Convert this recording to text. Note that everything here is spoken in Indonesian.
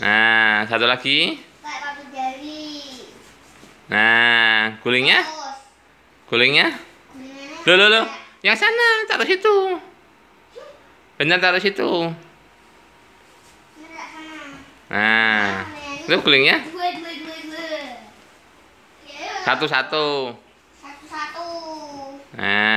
Nah, satu lagi. Nah, gulingnya? Gulingnya? Loh, loh, Yang ya sana, taruh situ. Benar taruh situ. Nah, lo nah, itu gulingnya? Ya. Satu, satu. Satu, satu. Nah.